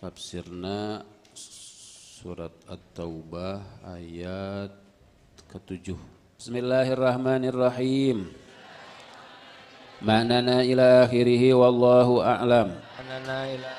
Tafsirna surat At-Taubah ayat ke-7. Bismillahirrahmanirrahim. Ma'nana ila akhirih wallahu a'lam. Ma'nana ila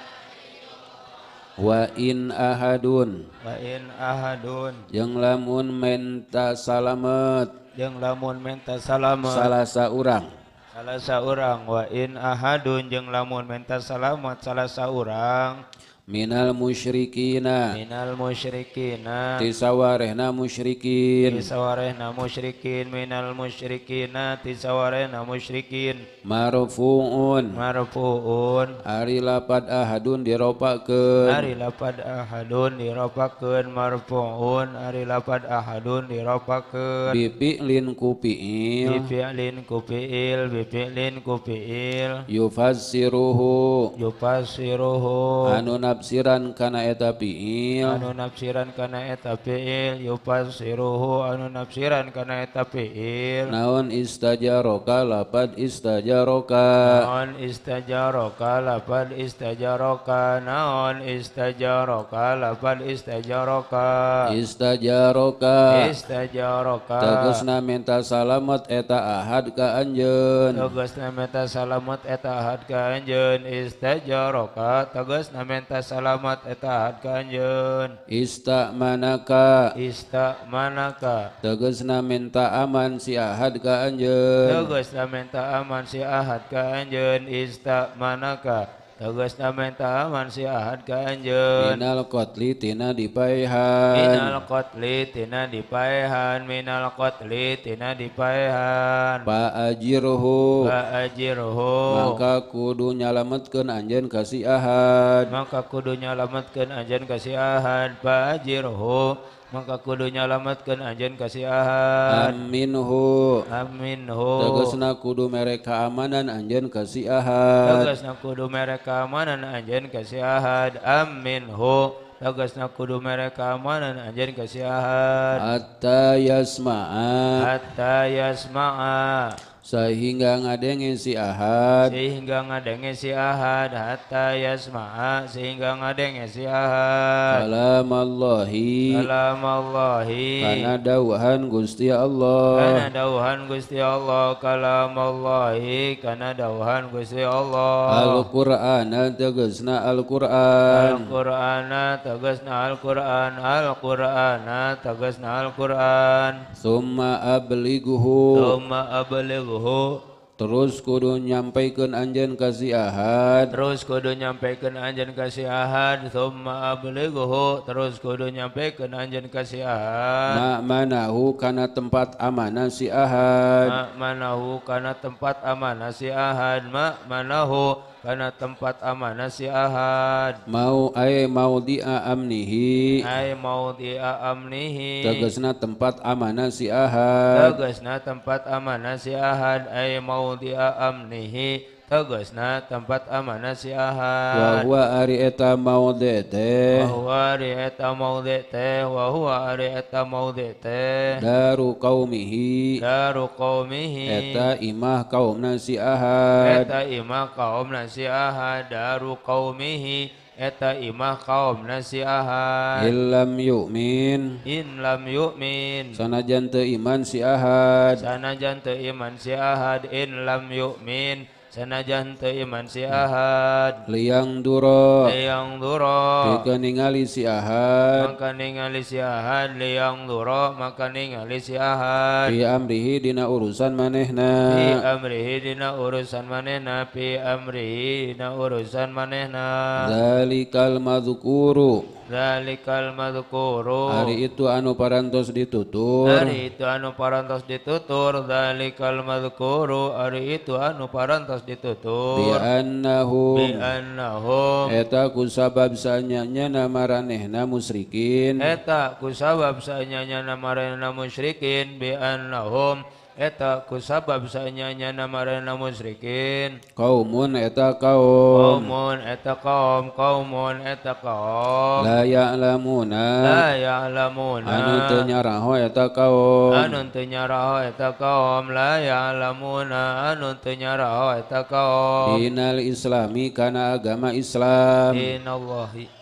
wa in ahadun wa in ahadun yang lamun menta salamat. yang lamun menta salamat. salah saurang salah saurang wa in ahadun yang lamun menta salamat. salah saurang minal musyrikina minal musyrikina tisawarehna musyrikin tisawarehna musyrikin minal musyrikina tisawarehna musyrikin marfuun marfuun ari lapad ahadun diropakeun ari lapad ahadun diropakeun marfuun ari lapad ahadun diropakeun bifi'lin kupiil lin kupiil lin kupiil yufassiruhu yufassiruhu anu nafsiran kana eta fiil anu nafsiran kana eta fiil yufasiruhu anu nafsiran kana eta fiil naon istajaroka lapad istajaroka naon istajaroka lapad istajaroka naon istajaroka lapad istajaroka istajaroka istajaroka tegasna minta salamat eta ahad ka anjeun tegasna minta salamat eta ahad ka anjeun istajaroka tegasna minta salamat eta kanjen ista manaka ista manaka tegesna minta aman si ahad ka anjeun minta aman si ahad ka ista manaka tegesna menta man si ahad ka minal qatli tina dipaehan minal qatli tina dipaehan minal qatli tina dipaehan fa ajirhu fa ajirhu maka kudu nyalametkeun anjen ka ahad maka kudu nyalametkeun anjen ka si ahad fa ajirhu maka kudu nyalamatkan anjen kasihan aminhu aminhu tegasna kudu mereka amanan anjen kasihan tegasna kudu mereka amanan anjen kasihan aminhu tegasna kudu mereka amanan anjen kasihan hatta yasma'a hatta yasma'a sehingga ngadenge si ahad sehingga ngadenge si ahad hatta yasma'a sehingga ngadenge si ahad kalamallahi kalamallahi kana dauhan Gusti Allah kana dauhan Gusti Allah kalamallahi kana dauhan Gusti Allah alquran tegasna Alquran. alquran tegasna alquran alquran tegasna alquran summa abliguhu summa abliguhu Nuhu terus kudu nyampaikan anjen kasih ahad terus kudu nyampaikan anjen kasih ahad thumma ablighu terus kudu nyampaikan anjen kasih ahad mak ma'manahu kana tempat amanah si ahad ma'manahu kana tempat amanah si ahad ma'manahu karena tempat amanah si ahad mau ay mau dia amnihi ay mau dia amnihi tegasna tempat amanah si ahad tegasna tempat amanah si ahad ay mau dia amnihi tegasna tempat amanah si ahad. Wahua ari eta maudhi teh. Wa ari eta maudhi teh. ari eta maudhi teh. Daru kaumihi Daru kaumihi Eta imah kaum nasi ahad. Eta imah kaum nasi ahad. Daru kaumihi Eta imah kaum nasi ahad Illam yu'min In lam yu'min Sanajan iman si ahad Sana jante iman si ahad In lam yu'min Senajan teu iman si Ahad liang duro liang duro maka ningali si Ahad maka ningali si Ahad liang duro maka ningali si Ahad fi amrihi dina urusan manehna fi amrihi dina urusan manehna fi amrihi dina urusan manehna zalikal madzkuru Zalikal madhkuru. Hari itu anu parantos ditutur. Hari itu anu parantos ditutur. Zalikal madhkuru. Hari itu anu parantos ditutur. Bi annahum. Bi annahum. Eta sabab sanyanya namaranehna musyrikin. Eta sabab sanyanya namaranehna musyrikin. Bi annahum eta kusabab sanyanya namarana musyrikin kaumun eta kaum kaumun eta kaum kaumun eta kaum la ya'lamuna la ya'lamuna anu teu nyaraho eta kaum anu teu nyaraho eta kaum la ya'lamuna anu teu nyaraho eta kaum dinal islami kana agama islam dinallahi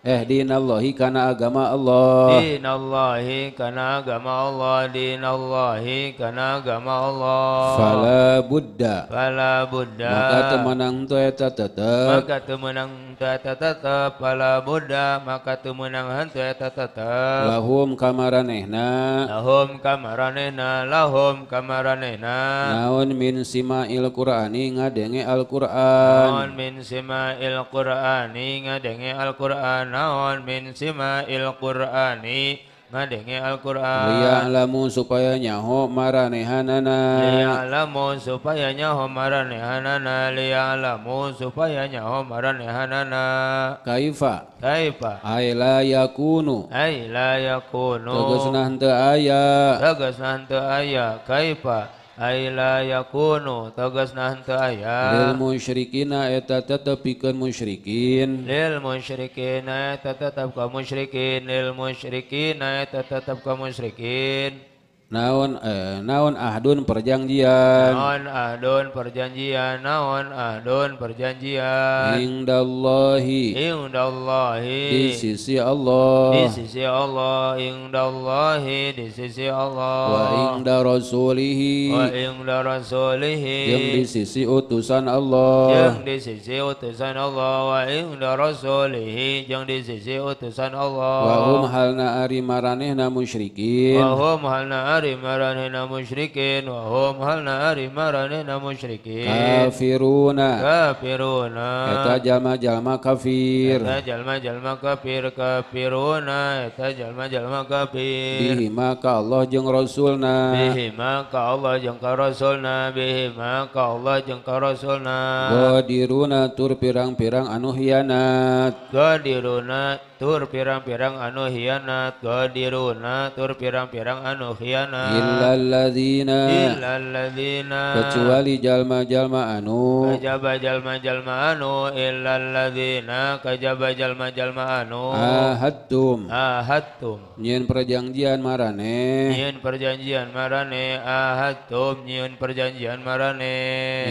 Ihdinallahi kana agama Allah. Ihdinallahi kana agama Allah. Ihdinallahi kana agama Allah. Fala Buddha. Fala Buddha. Maka temanang tu eta eh, tetep. Maka temanang eta tetep pala muda maka tumenang hantu eta ya, tetep lahum kamaranehna lahum kamaranehna lahum kamaranehna naon min simail qur'ani ngadenge al-qur'an naon min simail qur'ani ngadenge al-qur'an naon min simail qur'ani ngadenge Al-Qur'an liya'lamu supaya nyaho maranehanana liya'lamu supaya nyaho maranehanana liya'lamu supaya nyaho maranehanana kaifa kaifa aila la yakunu aila la yakunu tegasna henteu aya tegasna henteu aya kaifa Aila yakunu tegas nanti ayah. Lil musyrikina eta tetap pikir musyrikin. Lil musyrikina eta tetap kamu musyrikin. Lil musyrikina eta tetap kamu musyrikin. Naon eh, naon ahdun perjanjian. Naon ahdun perjanjian. Naon ahdun perjanjian. Indallahi. Indallahi. Di sisi Allah. Di sisi Allah. Indallahi. Di sisi Allah. Wa inda rasulihi. Wa inda rasulihi. Yang di sisi utusan Allah. Yang di sisi utusan Allah. Wa inda rasulihi. Yang di sisi utusan Allah. Wa hum halna ari maranehna musyrikin. Wa hum halna nari marani na musyrikin wa hum hal nari marani na musyrikin kafiruna kafiruna eta jalma jalma kafir eta jalma jalma kafir kafiruna eta jalma jalma kafir bihi maka Allah jeung rasulna bihi maka Allah jeung ka rasulna bihi maka Allah jeung ka rasulna wadiruna tur pirang-pirang anu hianat wadiruna tur pirang-pirang anu hianat wadiruna tur pirang-pirang anu hianat illalladzina illalladzina kecuali jalma-jalma anu kajaba jalma-jalma anu illalladzina kajaba jalma-jalma anu ahadtum ahadtum nyin perjanjian marane nyin perjanjian marane ahadtum nyin perjanjian marane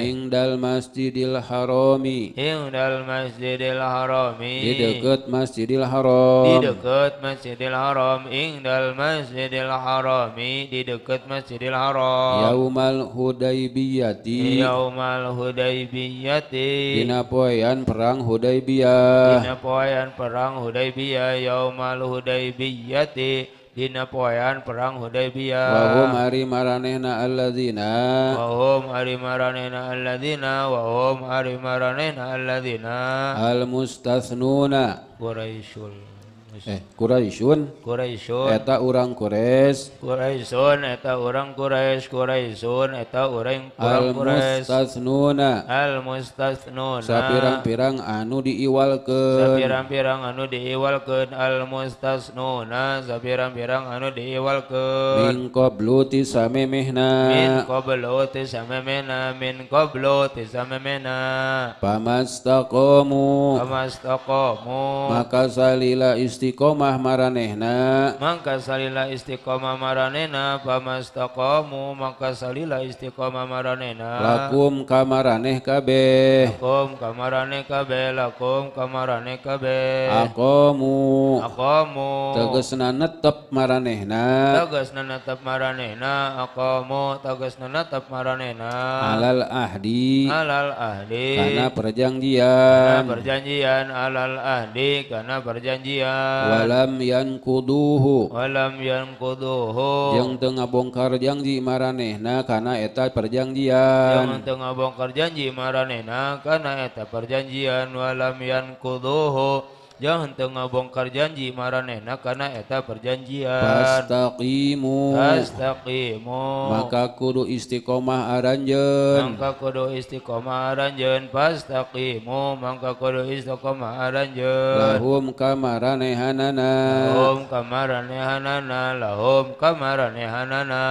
ing dal masjidil harami ing dal masjidil harami di dekat masjidil haram di dekat masjidil haram ing dal masjidil harami di dekat Masjidil Haram. Yaumal Hudaybiyati. Yaumal Hudaybiyati. Dina poean perang Hudaybiyah. Dina poean perang Hudaybiyah. Yaumal Hudaybiyati. Dina poean perang Hudaybiyah. Wahum ari maranehna alladzina. Wahum ari maranehna alladzina. Wahum ari maranehna alladzina. Al mustasnuna. Quraisyul eh Quraisyun Quraisyun eta urang Quraisy Quraisyun eta urang Quraisy Quraisyun eta urang urang Quraisy Al-mustasnuna Al-mustasnuna Sapirang-pirang anu diiwalkeun Sapirang-pirang anu diiwalkeun Al-mustasnuna Sapirang-pirang anu diiwalkeun Min qablu tisamemehna Min qablu tisamemehna Min qablu tisamemehna Pamastaqamu Pamastaqamu Maka salila isti istiqomah maranehna maka salila istiqomah maranehna pamastaqamu maka salila istiqomah maranehna lakum kamaraneh kabeh lakum kamaraneh kabeh lakum kamaraneh kabeh aqamu aqamu tegesna netep maranehna tegesna netep maranehna aqamu tegesna netep maranehna alal ahdi alal ahdi karena perjanjian karena perjanjian alal ahdi karena perjanjian walam Yan Kuduhu alam yangn kodoho Yang tengah bongkar janji marane na kana eta perjanjian Yang tengah bongkar janji maranena kana eta perjanjian walam Yan kodoho. jangan tengah bongkar janji maranehna karena eta perjanjian pastaqimu pastaqimu maka kudu istiqomah Aranjen, maka kudu istiqomah Aranjen. pastaqimu maka kudu istiqomah Aranjen. lahum kamaranehanana lahum kamaranehanana lahum kamaranehanana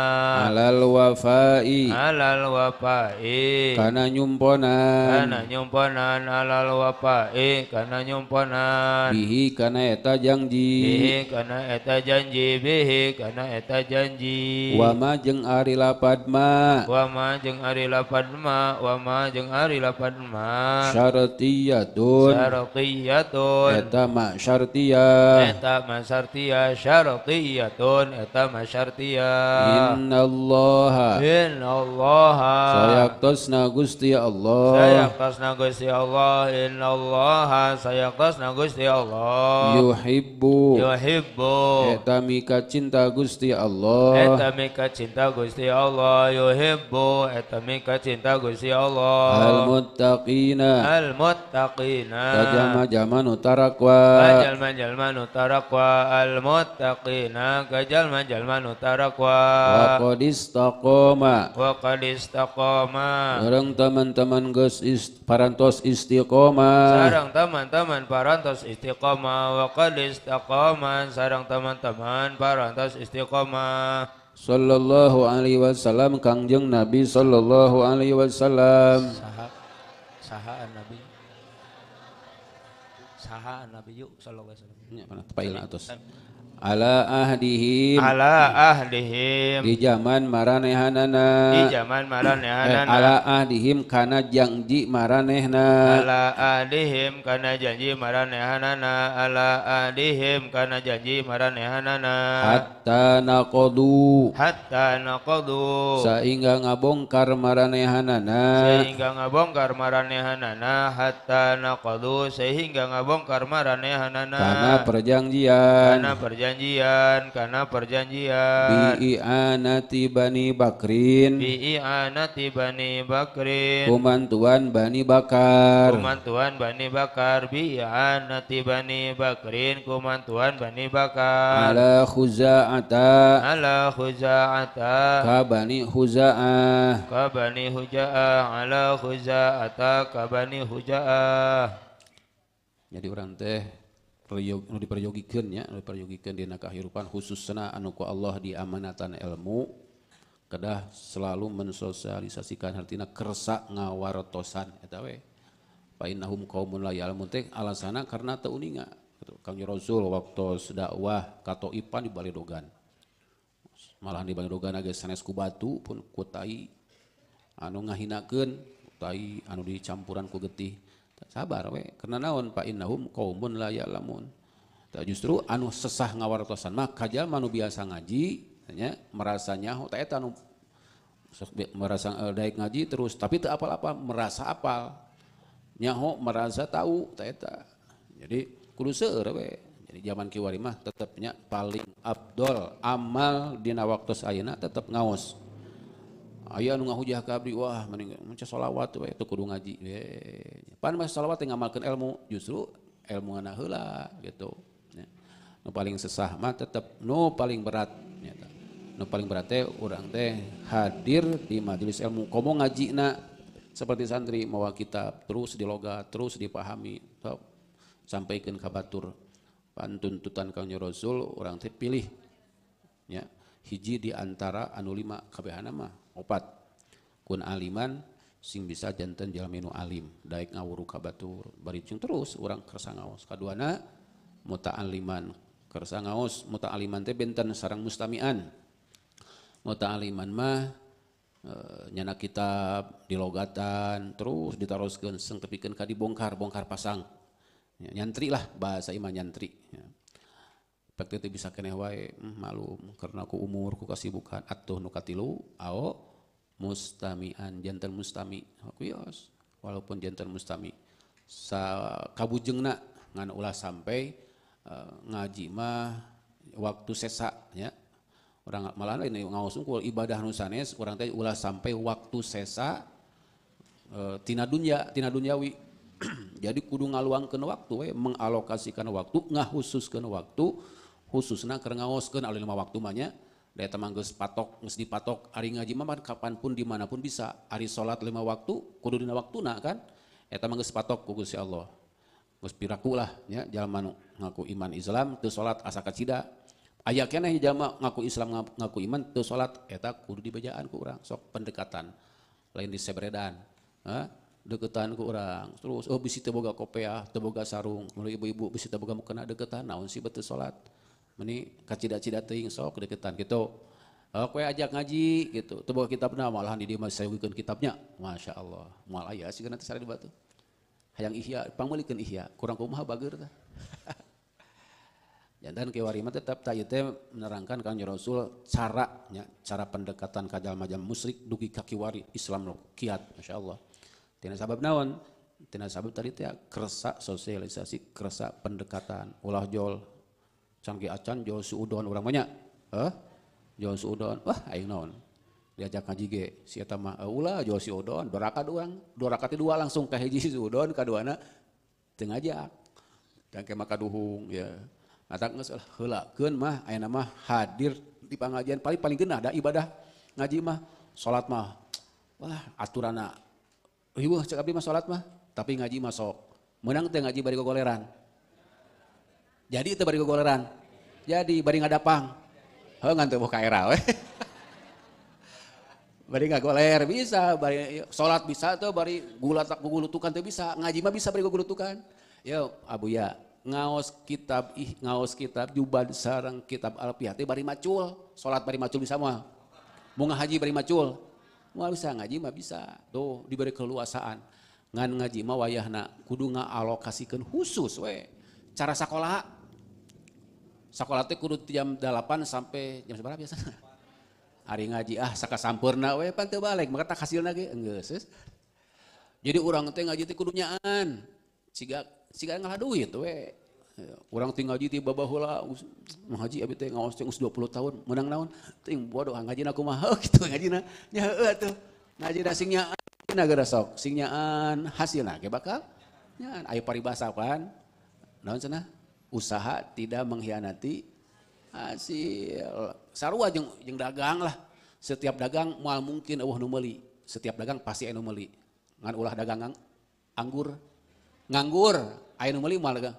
alal wafai alal wafai kana nyumponan kana nyumponan alal wafai kana nyumponan iman bihi karena eta janji bihi karena eta janji bihi karena eta janji wama jeng ari lapad ma wama jeng ari lapad ma wama jeng ari lapad ma syaratia syartiyatun eta ma syaratia eta ma syartiyah syartiyatun eta ma syartiyah innallaha innallaha sayaqtasna gusti Allah sayaqtasna gusti Allah innallaha sayaqtasna gusti ya Allah yuhibbu yuhibbu eta mika cinta Gusti Allah eta mika cinta Gusti Allah yuhibbu eta mika cinta Gusti Allah al muttaqina al muttaqina kajama jaman utarakwa kajalma jalman utarakwa al muttaqina kajalma jalman utarakwa wa qad istaqama wa qad istaqama orang teman-teman geus ist, parantos istiqomah sareng teman-teman parantos istiqomah istiqomah wa qad istiqomah sarang teman-teman parantos istiqomah sallallahu alaihi wasallam kangjeng nabi sallallahu alaihi wasallam saha saha nabi saha nabi yuk sallallahu alaihi wasallam ya pernah tepail atas ala ahdihim ala ahdihim di zaman maranehanana di zaman maranehanana eh, ala ahdihim karena janji maranehna ala ahdihim karena janji maranehanana ala ahdihim kana janji maranehanana hatta naqadu hatta naqadu sehingga ngabongkar maranehanana sehingga ngabongkar maranehanana hatta naqadu sehingga ngabongkar maranehanana karena perjanjian karena perjanjian perjanjian karena perjanjian bi anati bani bakrin bi anati bani bakrin kumantuan bani bakar kumantuan bani bakar bi anati bani bakrin kumantuan bani bakar ala khuza'ata ala khuza'ata ka bani khuza'ah ka bani khuza'ah ala khuza'ata ka bani khuza'ah jadi orang teh diperyogikanperkan kehidupan khusus se anuku Allah di amanatan ilmu kedah selalu mensosialisikan hatinakersak ngawasanul waktudakwah Kato Ipan di Balidogan malah di Balidogankuu punai anu ngahinakkenai anu di campuran ku getih sabar we karena naon pak innahum kaumun la ya'lamun tak justru anu sesah ngawartosan mah kajal manu biasa ngaji nya merasa nyaho tak eta anu merasa uh, daik ngaji terus tapi tak apa merasa apal nyaho merasa tahu tak eta jadi kudu seueur we jadi zaman kiwari mah tetapnya paling abdol amal dina waktu ayeuna tetep ngaos Ayah nu hujah kabri wah mending maca selawat we itu kudu ngaji Pan mas selawat yang ngamalkan ilmu justru ilmu anak heula gitu. Ya. Nu paling sesah mah tetep nu paling berat nyata. Nu paling berat teh orang teh hadir di majelis ilmu komo nak seperti santri mawa kitab terus diloga terus dipahami top sampaikan kabatur pan tuntutan kang Rasul orang teh pilih ya hiji di antara anu lima kabeh mah opat kun aliman sing bisa jantan jalminu alim daik ngawuru kabatur baricung terus orang kersa ngaos kaduana muta aliman kersa muta aliman teh benten sarang mustamian aliman mah e, nyana kitab dilogatan terus diteruskan seng tepikeun ka bongkar pasang nyantri lah bahasa iman nyantri ya Pek teh bisa keneh wae mm, malu karena ku umur ku bukan atuh nu katilu ao mustamian jantan mustami aku yos walaupun jantan mustami sa kabujengna ngan ulah sampai uh, ngaji mah waktu sesa ya orang malah ini eh, ngawasungkul ibadah nusanes orang teh ulah sampai waktu sesa uh, tina dunya tina dunyawi jadi kudu ngaluangkeun waktu we mengalokasikan waktu ngahususkeun waktu khususnya karena ngawaskan alih lima waktu mahnya daya teman gus patok geus dipatok hari ngaji mah kapanpun dimanapun bisa hari sholat lima waktu kudu dina nak kan eta teman gus patok ku ya Allah gus piraku lah ya jaman ngaku iman Islam tuh sholat asa kacida ayaknya nih jama ngaku Islam ngaku iman tuh sholat eta kudu dibacaan ku orang sok pendekatan lain di seberedan, ha? deketan ke orang terus oh bisita teboga kopeah teboga sarung mulai ibu-ibu bisita teboga mukena deketan naon sih betul sholat ini kacida-cida ting sok deketan gitu. Uh, kue ajak ngaji gitu. Teu boga kitab nah malahan di masih saya wikin kitabnya. Masya Allah. Malah ya sih nanti saya di batu. Hayang ihya, pangmeulikeun ihya. Kurang kumaha bagir tah. Jantan kewari tetap tak menerangkan kan Rasul cara cara pendekatan kajal majam musrik duki dugi wari Islam no kiat Allah. Tina sabab naon? Tina sabab tadi teh kersa sosialisasi, kersa pendekatan, ulah jol canggih acan jauh suudon orang banyak eh jauh suudon wah aing naon diajak ngaji ge si eta mah eh, ulah jauh suudon dua rakaat urang dua rakaat dua langsung ka hiji suudon kaduana teu ngajak cangke maka duhung ya atak geus eh, heulakeun mah ayah nama hadir di pengajian paling paling kena ada ibadah ngaji mah sholat mah wah aturanna ibu cek abdi mah sholat mah tapi ngaji masuk menang teh ngaji bari gogoleran jadi itu bari gogoleran. Jadi bari ngadapang. Oh ngantuk buka era we. bari ngagoler bisa, bari salat bisa tuh bari gulat gugulutukan tuh bisa, ngaji mah bisa bari gugulutukan. Yo Abu ya, ngaos kitab ih ngaos kitab juban sarang kitab alfiah teh bari macul, salat bari macul bisa mah. Mau ngaji bari macul. Mau bisa ngaji mah bisa. Tuh diberi keluasaan. Ngan ngaji mah wayahna kudu alokasikan khusus weh Cara sekolah Sekolah teh kudu jam 8 sampai jam seberapa biasanya? Hari ngaji ah saka sampurna we pan teu balik maka tak hasilna ge geus. Jadi orang teh ngaji teh kudu nyaan. Siga siga ngalah duit we. Orang tinggal ngaji tiba baheula ngaji abi teh ngaos teh 20 tahun menang naon ting bodoh ah, ngajina kumaha gitu ngajina nya tuh atuh. Ngajina sing nyaan naga sok sing nyaan hasilna ge bakal nyaan ayo paribasa pan. Naon cenah? usaha tidak mengkhianati hasil ah, sarua jeng, jeng dagang lah setiap dagang mal mungkin Allah numeli setiap dagang pasti ayah numeli ngan ulah dagang anggur nganggur ayah numeli mal dagang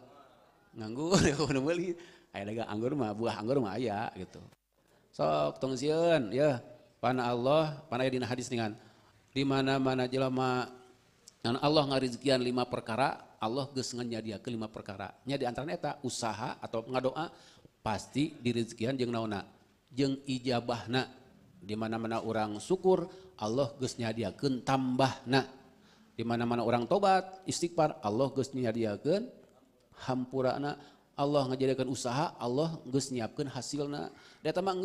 nganggur ya numeli Ayah dagang anggur mah buah anggur mah ayah gitu sok tong sieun ya pan Allah pan aya dina hadis dengan di mana-mana jelema Allah nggak rezekian lima perkara Allah gesenngannyadiakan lima perkaranya diantara neta usaha atau pengadoa pasti di rezekihan jeng jeng ijabahna dimana-mana orang syukur Allah genyadiaken tambah na dimana-mana orang tobat istighfar Allah genyadiaken hampur anak Allah menjadiakan usaha Allahngenyiapkan hasilna memang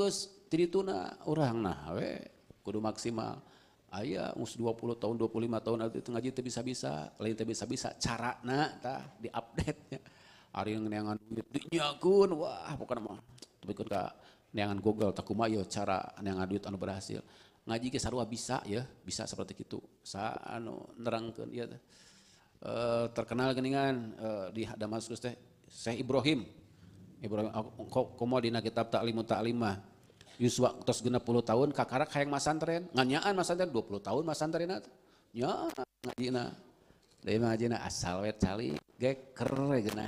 Guuna orang Kudu maksimal Aya ngus 20 tahun 25 tahun itu ngaji tapi bisa-bisa lain tapi bisa-bisa nak tah diupdate nya yang neangan duit dinyakeun wah bukan mah tapi kan ka neangan Google tak yo cara neangan duit anu berhasil ngaji ke sarua bisa ya bisa seperti itu sa anu nerangkeun ya, e, terkenal keningan e, eh, di Damaskus teh Syekh Ibrahim Ibrahim eh, kok mau di kitab taklimu taklimah Yuswa terus genap puluh tahun kakarak mas masantren. Nganyaan masantren puluh tahun masantren atuh. Nya na, dari ngaji na asal wet cali gak keren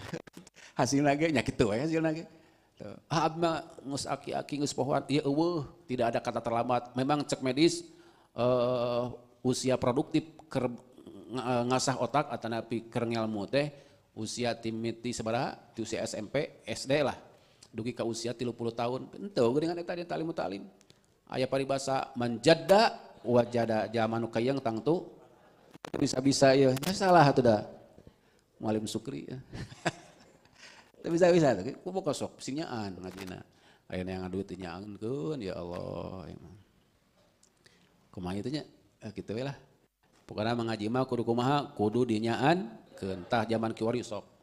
Hasilna ge nya kitu we hasilna ge. Tuh. Eh, hasil ah, abma mah geus aki-aki ngus pohon iya uh tidak ada kata terlambat. Memang cek medis uh, usia produktif ker, eh, ngasah otak atau napi ker teh usia timiti sebera di usia SMP SD lah dugi ka usia 30 tahun ente gue kan, eta di talim talim aya paribasa manjada wajada zaman nu kayang tangtu bisa-bisa iya. ya salah tuh dah Mualim Sukri ya. bisa bisa tuh kumpul kosok sinyaan ngajina ayeuna yang ngaduit nyaankeun ya Allah ya kumaha itu nya kitu we lah bukanlah mengaji mah kudu kumaha kudu dinyaan keentah zaman kiwari sok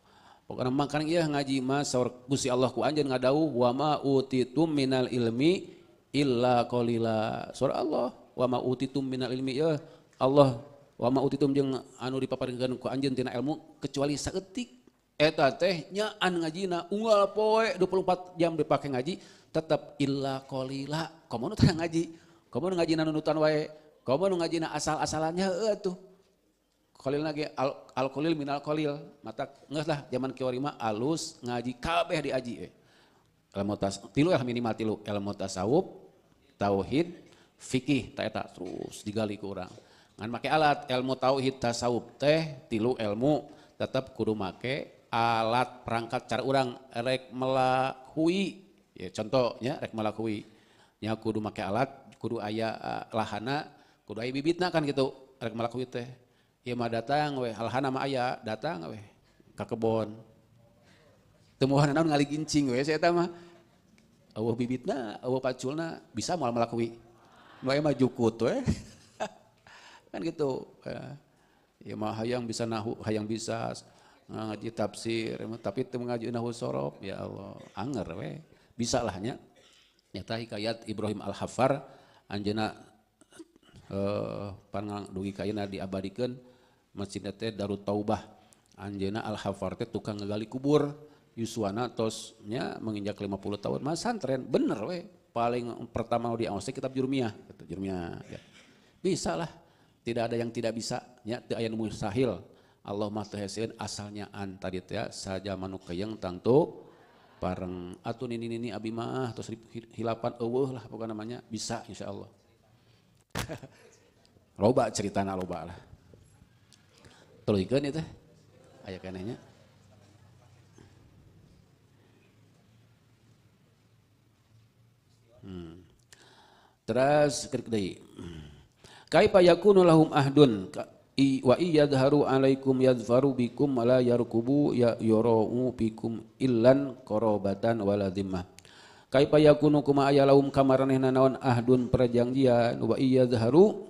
Pokoknya makan iya ngaji mas saur Gusti Allah ku anjeun ngadawuh wa ma utitum minal ilmi illa kolila Surah Allah wa ma utitum minal ilmi ya Allah wa ma utitum jeung anu dipaparkeun ku anjeun tina ilmu kecuali saeutik. Eta teh nyaan ngajina unggal poe 24 jam dipake ngaji tetap illa kolila kamu nu ngaji? Komo nu ngajina nunutan wae? Komo ngaji na asal-asalannya heueuh tuh kolil lagi al, al min minal kolil mata nggak lah zaman kiwarima alus ngaji kabeh diaji eh. ilmu tas tilu lah minimal tilu ilmu tasawuf tauhid fikih taeta terus digali ke orang ngan make alat ilmu tauhid tasawuf teh tilu ilmu tetap kudu make alat perangkat cara orang rek melakui ya contohnya rek melakui nya kudu make alat kudu aya eh, lahana kudu aya bibitna kan gitu rek melakui teh Iya mah datang we, alhana mah ayah datang we ka kebon. Temuan naon ngali gincing we saya mah. Eueuh bibitna, eueuh paculna bisa malah malakui. Mulai mah jukut we. kan gitu. Eh, iya mah hayang bisa nahu, hayang bisa eh, ngaji tafsir, eh, tapi itu ngaji nahu sorof, ya Allah, anger we. Bisa lah nya. Nyata hikayat Ibrahim Al-Hafar anjena eh uh, pan dugi kaina masjid teh Darut Taubah anjena Al Hafar teh tukang ngegali kubur Yuswana tosnya menginjak lima puluh tahun mas santren bener we paling pertama di Aos kitab Jurmiyah gitu, Jurmiyah ya. bisa lah tidak ada yang tidak bisa ya tidak aya mustahil Allah mah asalnya an tadi teh ya. saja manusia yang tangtu bareng atau ini nini Abimah atau terus hilapan eueuh lah pokoknya namanya bisa insyaallah loba cerita loba lah Tuluykeun itu. Aya kenehnya. Hmm. Terus kerik deui. Kaifa yakunu lahum ahdun i wa yadharu alaikum yadfaru bikum wala yarkubu ya yarau bikum illan qarabatan wala dhimmah. Kaifa yakunu kuma aya lahum kamaranehna naon ahdun perjanjian wa yadharu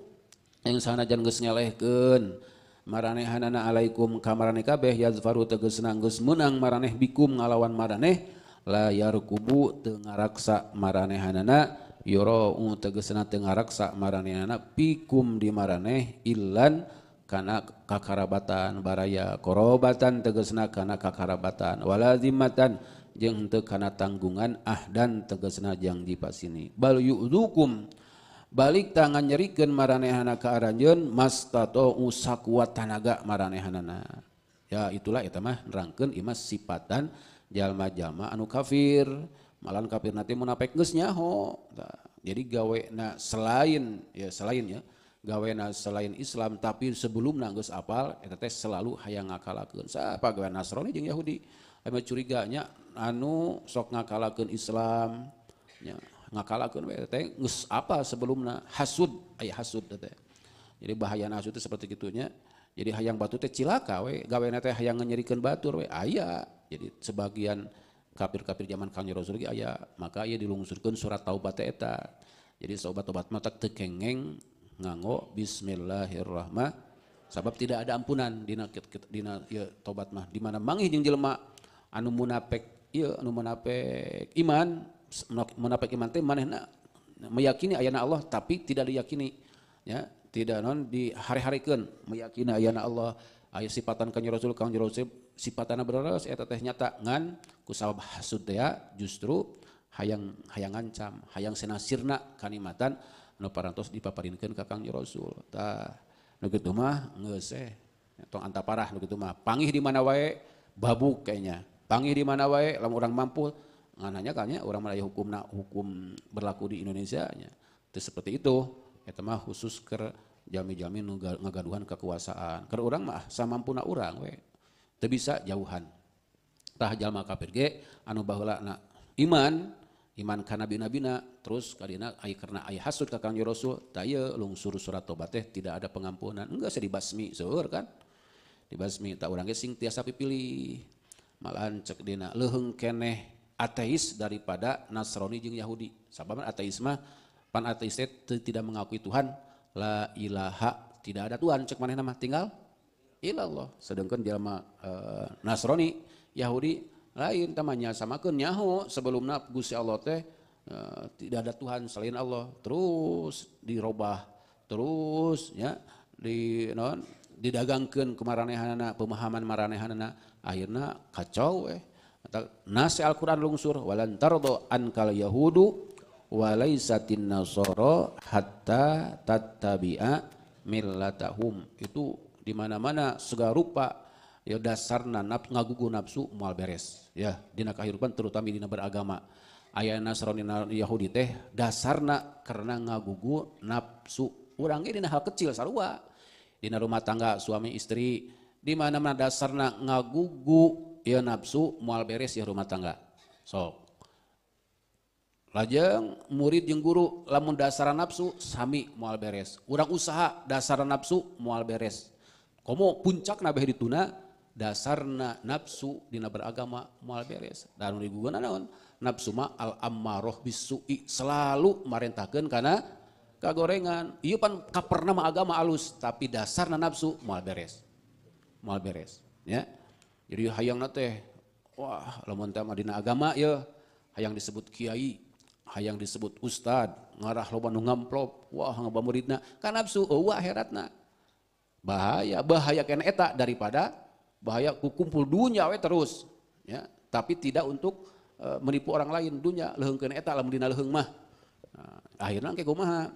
yang sana geus ngelehkeun maranehanaana aalaikum kamarane kabeh Yafaru tegesenang Gus menang maraneh Bikum ngalawan maraneh layar kubu Tengararaksa maranehanaana yorogu tegesnatengahgararaksa maranehanak pikum dimaraeh Ilan karena kakarabatan baraya korobatan tegesna kan kakarabatanwalazimatan je tekana tanggungan ah dan tegesnajang di pas ini bal yukku ke balik tangan nyerigen maranehana kearanjen mastato musawa tanaga maranehanana yaitulah itumah rangken Iassipatan jalma-jama anu kafir malm kafir nanti mennapenyaho jadi gawe na selain ya selainnya gawe na selain Islam tapi sebelum nanggus apal tetetes selalu hanya ngakalken nas Yahudi curiganya anu sok ngakalaken Islamnya ngakalakeun we teh geus apa sebelumna hasud aya hasud teh. Jadi bahaya hasud itu seperti gitunya. Jadi hayang batu teh cilaka we gawena teh hayang nyerikeun batur we aya. Jadi sebagian kafir-kafir zaman Kang Rasul ge aya maka ieu dilungsurkeun surat taubat teh eta. Jadi sobat-obat mata tekengeng nganggo bismillahirrahmanirrahim. Sebab tidak ada ampunan dina dina ya tobat mah di mana mangih jeung jelema anu munafik ieu iya, anu munafik iman menapak iman teh manehna meyakini ayana Allah tapi tidak diyakini ya tidak non di hari hari kan meyakini ayana Allah ayat sifatan kanjeng Rasul kang Rasul sifatana beres eta teh nyata ngan ku sabab hasud ya justru hayang hayang ancam hayang senasirna kanimatan nu parantos dipaparinkeun ka kanjeng Rasul tah nu kitu mah geus eh. ya, tong anta parah nu kitu mah pangih di mana wae babuk kayaknya pangih di mana wae lamun urang mampu anaknya kayaknya orang Melayu hukum nah, hukum berlaku di Indonesia nya itu seperti itu eta mah khusus ke jami-jami ngegaduhan kekuasaan ker orang mah samampuna orang we teu bisa jauhan tah jalma kafir ge anu baheula na iman iman kana bina-bina terus kadina ai karena ai hasud ka kanjeng Rasul tah ieu lungsur surat tobat teh tidak ada pengampunan enggak sih dibasmi seueur kan dibasmi tak orang ge sing tiasa pipilih malahan cek dina leheng keneh ateis daripada Nasrani jeung Yahudi. Sabab ateis mah pan ateis tidak mengakui Tuhan, la ilaha tidak ada Tuhan cek mana nama tinggal ilallah. Sedangkan di e, eh, Nasrani Yahudi lain tamanya samakeun nyaho sebelumna Gusti Allah teh e, tidak ada Tuhan selain Allah terus dirobah terus ya di non didagangkan kemaranehanana pemahaman maranehanana akhirnya kacau eh Nasi Al-Quran lungsur. Walan tardo ankal yahudu walaisatin nasoro hatta tattabi'a millatahum. Itu di mana-mana segala rupa ya dasar nanap ngagugu nafsu mual beres ya dina kehidupan terutama dina beragama ayah Nasroni Yahudi teh dasarna karena ngagugu nafsu orangnya dina hal kecil sarua dina rumah tangga suami istri di mana mana dasarna ngagugu Iya nafsu mual beres ya rumah tangga sok lajeng murid yang guru lamun dasar nafsu sami mual beres orang usaha dasar nafsu mual beres komo puncak nabeh dituna dasarna nafsu dina beragama mual beres dan digugana naon nafsu ma al ammaroh bisui selalu marentahkan karena kagorengan iya pan kaperna agama alus tapi dasarna nafsu mual beres mual beres ya jadi hayang nate, wah lamun teh dina agama ya, hayang disebut kiai, hayang disebut ustad, ngarah loba nu ngamplop, wah ngabamuridna, kan nafsu wah heratna, Bahaya, bahaya kena eta daripada bahaya kukumpul dunia we terus, ya, tapi tidak untuk e, menipu orang lain dunia leheng kena eta lamun dina leheng mah. Nah, akhirnya kayak kumaha?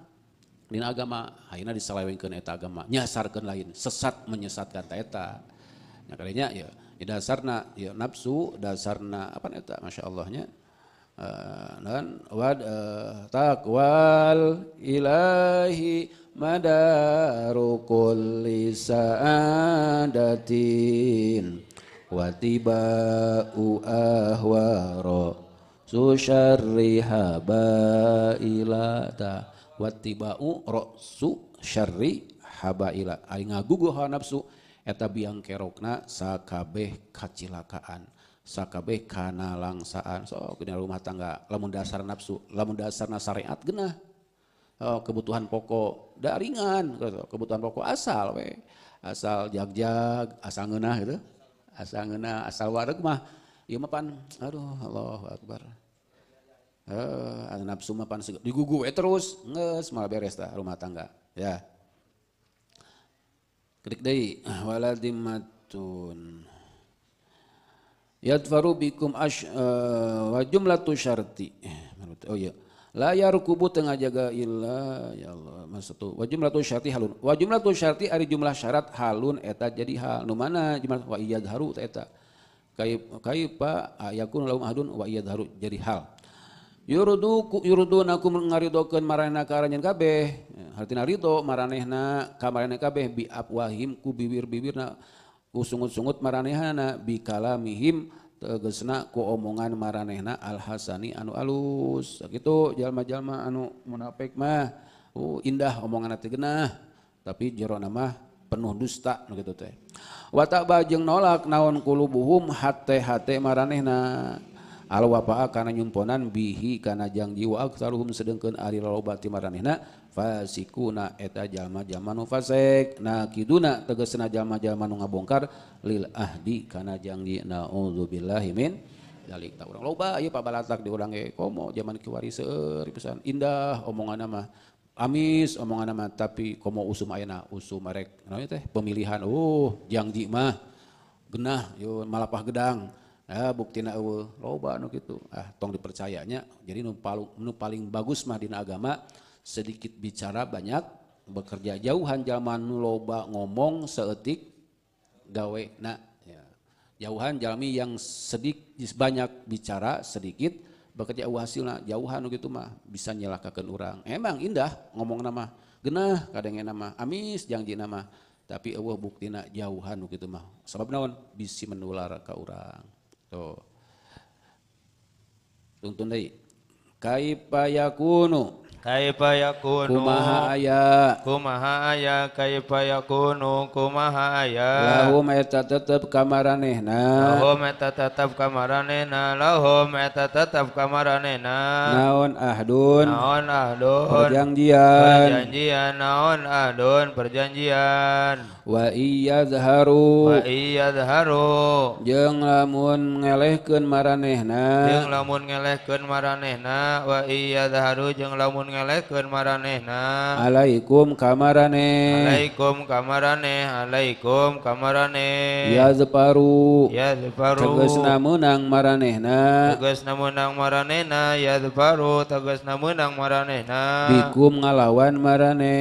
Dina agama, akhirnya diselewengkeun eta agama, nyasarkan lain, sesat menyesatkan eta. Nah, kalinya ya Ya, dasarna ya, nafsu dasarna apa tak masya Allahnya eh, dan wa wad eh, takwal ilahi madaru kulli sa'adatin wa tiba'u ahwaro susyarri ta wa tiba'u su syarri habaila ai ngaguguh nafsu eta biang kerokna sakabeh kacilakaan sakabeh kana langsaan so gena rumah tangga lamun dasar nafsu lamun dasarna genah oh, kebutuhan pokok daringan ringan gitu. kebutuhan pokok asal we asal jag-jag asal ngenah gitu asal ngenah asal wareg mah iya mah pan aduh Allah akbar Eh, anu nafsu mah pan digugu we terus nges malah beres dah rumah tangga ya Klik dai waladimatun. Yadfaru bikum ash uh, wa jumlatu syarti. Eh, oh iya. La yarkubu tengah jaga illa ya Allah tu wajumlah wa jumlatu syarti halun wa jumlatu syarti ari jumlah syarat halun eta jadi hal nu mana jumlah wa iyadharu eta kai kaifa ayakun lahum ahadun wa iyadharu jadi hal akuenga dokun kenya kabehhati itu maranehna kamareh kabeh bi Wahhim ku bibir bibir Nahku sungut-sgutt maranehana bikala mihim tegesna keomongan maanehna al-hasani anu alus gitujal-jalma anu menapa mah uh indah omonganhatinah tapi jerona penuh dusta begitu teh watak bajeng nolak naon kulu buhum h maranehna Quran Allah apakana yumponan bihikanajang jiwasalhum sedeng Aribat faikuetalma zamanek na kiduna tegesna bongkar lil ahdikanajangzubillahmin di zaman pesan indah omongan nama amis omongan nama tapi komo ususu mainna ususu Mar pemilihan uh yangjimah benah yun malapa gedang ah bukti na ewe, loba nu gitu. Ah, tong dipercayanya. Jadi nu paling, bagus mah dina agama, sedikit bicara banyak, bekerja jauhan zaman nu loba ngomong seetik gawe na ya. jauhan jalmi yang sedik banyak bicara sedikit bekerja hasilnya jauhan gitu mah bisa nyelakakan orang emang indah ngomong nama genah kadangnya nama amis janji nama tapi bukti buktina jauhan gitu mah sebab naon bisi menular ke orang Tuh. Gitu. Tuntun deui. Kaifa yakunu Kaifa yakunu Kumaha aya Kumaha aya kaipa yakunu kumaha aya Lahum eta tetep kamaranehna Lahum eta tetep kamaranehna Lahum eta tetep kamaranehna Naon ahdun Naon ahdun Perjanjian Perjanjian Naon ahdun Perjanjian Wah iya zaharu ya zaharu je lamun ngelehken mareh nah yang lamun ngelehken mareh na Wah iya zaharu jeng lamunngelehken marehna aalaikum kamaraneikum kamarane Alaikum kamarane yaparu namunang marehu te namunang marehikum ngalawan marane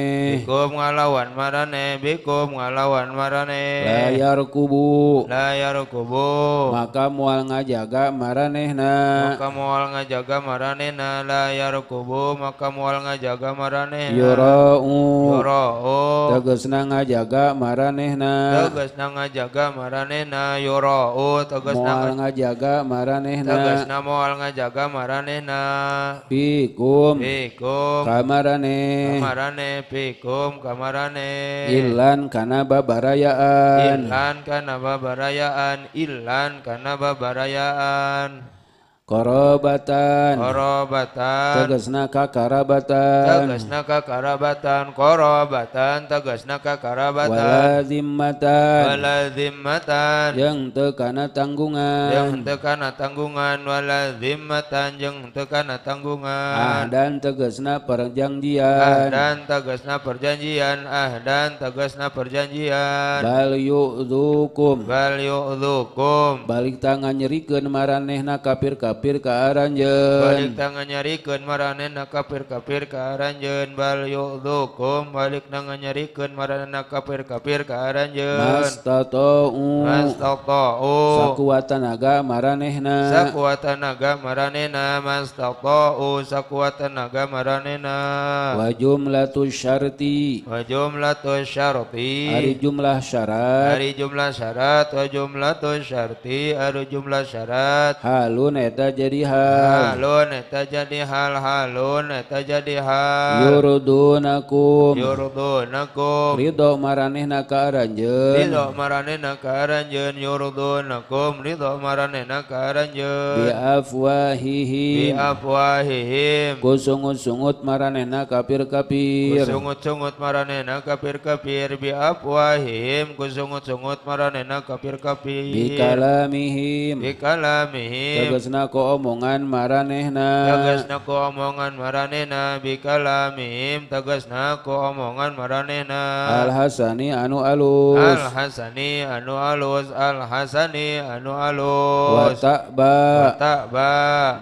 ngalawan marane bikum ngalawan lawan marane layar kubu layar kubu maka mual ngajaga na maka mual ngajaga na layar kubu maka mual ngajaga yoro yurau yurau nang ngajaga tegas nang ngajaga yoro yurau tegas mual ngajaga tegas nang mual ngajaga na pikum pikum kamarane kamarane pikum kamarane ilan kana babarayaan. Ilhan kana babarayaan. Ilhan kana babarayaan. Korobatan Korobatan Tegasna kakarabatan Tegasna kakarabatan Korobatan Tegasna kakarabatan Walazimmatan Walazimmatan Yang tekana tanggungan Yang tekana tanggungan Walazimmatan Yang tekana tanggungan Ah dan tegasna perjanjian Ah dan tegasna perjanjian Ah dan tegasna perjanjian Bal yu'zukum Bal yu'zukum Balik tangan nyerikan maranehna kafir kap kafir kaaranjeun balik tangan nyarikeun maranehna kafir kafir kaaranjeun bal yu'dzukum balik tangan nyarikeun maranehna kafir kafir kaaranjeun mastata'u mastata'u sakuat tenaga maranehna sakuat tenaga maranehna mastata'u sakuat tenaga na wa jumlatus syarti wa jumlatus syarti ari jumlah syarat ari jumlah syarat wa jumlatus syarti ari jumlah syarat halun eta hal halun hal halun hal yurdunakum yurdunakum ridho maranehna ka aranjeun ridho maranehna ka aranjeun yurdunakum ridho maranehna ka aranjeun bi afwahihi bi afwahihi kusungut-sungut maranehna kapir kafir kusungut-sungut maranehna kapir kafir bi afwahihim kusungut-sungut maranehna kafir kapir bi kalamihim bi kalamihim tegasna ko omongan maranehna Tegasna ku omongan maranehna Bikalamihim tegasna ku omongan maranehna Alhasani anu alus alhasani anu alus alhasani anu alus Watakba Watakba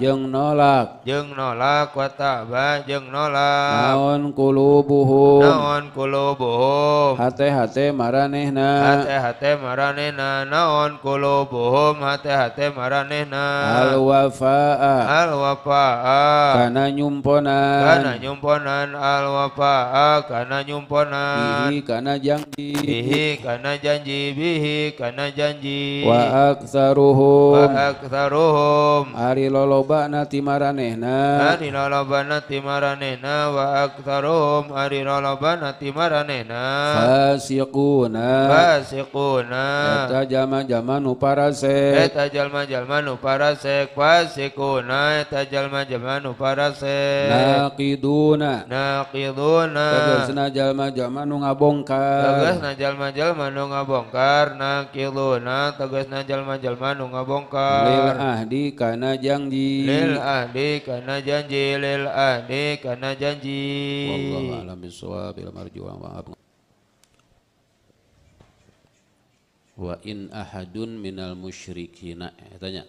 Jeng nolak Jeng nolak Watakba jeng nolak Naon kulubuhum Naon kulubuhum Hate-hate maranehna Hate-hate maranehna Naon kulubuhum Hate-hate maranehna Alwa wafa'a al wafa'a kana nyumponan kana nyumponan al wafa'a kana nyumponan bihi kana janji bihi kana janji bihi kana janji wa aktsaruhum wa aktsaruhum ari lolobana timaranehna ari lolobana timaranehna wa aktsaruhum ari lolobana timaranehna fasiquna fasiquna eta jama-jama nu parasek eta jalma-jalma nu parasek fasikuna tajal majmanu parase naqiduna naqiduna tegasna jalma jalmanu ngabongkar tegasna jalma jalmanu ngabongkar naqiduna tegasna jalma jalmanu ngabongkar lil ahdi kana janji lil ahdi kana janji lil ahdi kana janji wallahu alam bisawab ilal marjuwa wa wa in ahadun minal musyrikina eh, tanya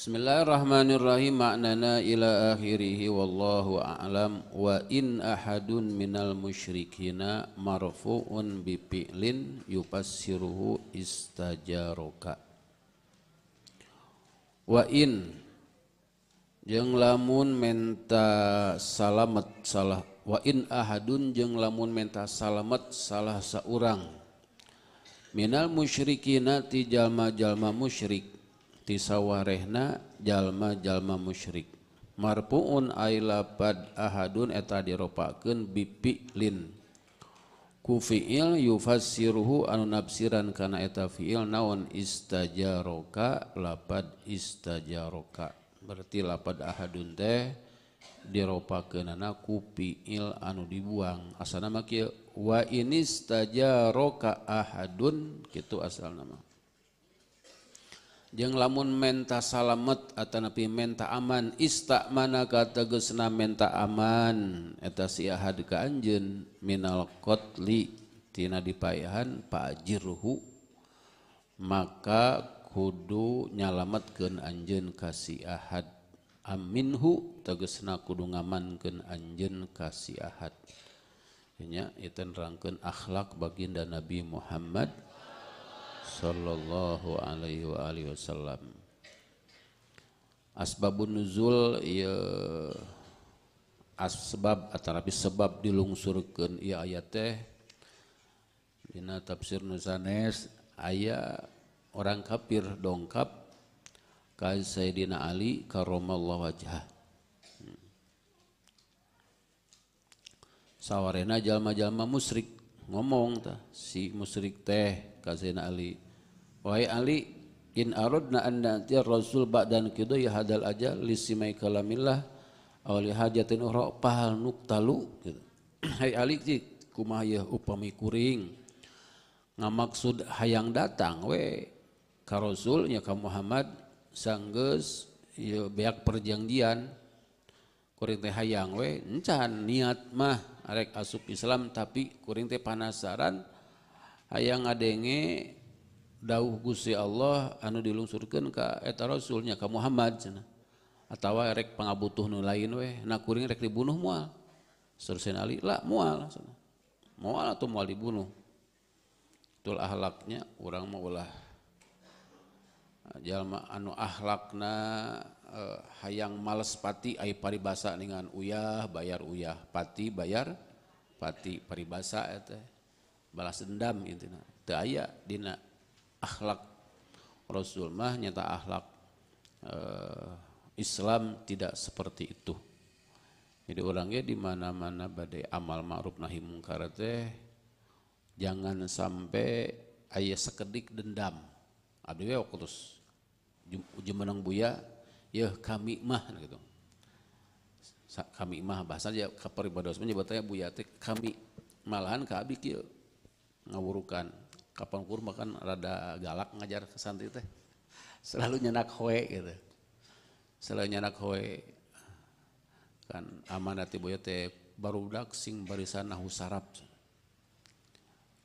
Bismillahirrahmanirrahim maknana ila akhirihi wallahu a'lam wa in ahadun minal musyrikina marfu'un bi fi'lin istajaroka wa in jeung lamun menta salamet salah wa in ahadun jeung lamun menta salamet salah seorang. minal musyrikina ti jalma-jalma musyrik punya sawah Rehna jalma Jalma musyrik marpu un lapad Ahadun eta diropaken bipi Lin kufiil yufa sihu anun nafsiran karena eta fiil naon isttajjarka lapad isttajjarka berarti lapad Ahadun tehh diropaken nana kupi il anu dibuang asal namakil Wah ini stajarka Ahadun itu asal nama Jeng lamun menta salamet atau napi menta aman istak mana kata gesna menta aman eta si ahad ka anjeun minal kotli tina dipayahan pajirhu maka kudu nyalametkeun anjeun ka si ahad aminhu tegesna kudu ngamankeun anjeun ka si ahad nya eta nerangkeun akhlak baginda Nabi Muhammad Shallallahu Alaihi Alhiallam asbabun nuzul as sebab antarapi sebab dilungsurkan ia ayat teh binat tafsir nusanes ayaah orang kafir dongkap Saidyidina Ali karo wa sawwarena jallma-jalma musyrik ngomong si musyrik teh kasina Ali wahai Ali in aradna an nanti rasul ba'dan kido ya hadal aja lisimai kalamillah awali hajatin uhra pahal nuktalu gitu. hai Ali sih kumaha ya upami kuring ngamaksud hayang datang we ka rasul nya ka Muhammad sanggeus ieu ya, beak perjanjian kuring teh hayang we encan niat mah arek asup Islam tapi kuring teh panasaran ayaang ngadenge dahuh gusti Allah anu dilungsurkan ke rasulnya kamu Muhammad atautawa ererek penga butuh nu lain weh nakur bunuhbuntul ahlaknya orang maulahjallma eh, anu akhlakna eh, hayang males pati ay pari basaan uyah bayar uyah pati bayar pati paribasa balas dendam gitu nah teu dina akhlak Rasul mah nyata akhlak e, Islam tidak seperti itu jadi orangnya di mana-mana badai amal ma'ruf nahi mungkar teh jangan sampai ayah sekedik dendam aduh ya terus menang buya ya kami mah gitu kami mah bahasa aja kaparibados menyebutnya buya teh kami malahan ke abik ya ngawurukan kapan kurma kan rada galak ngajar ke santri teh selalu nyenak hoe gitu selalu nyenak hoe kan amanat ibu teh baru budak sing barisan nahu sarap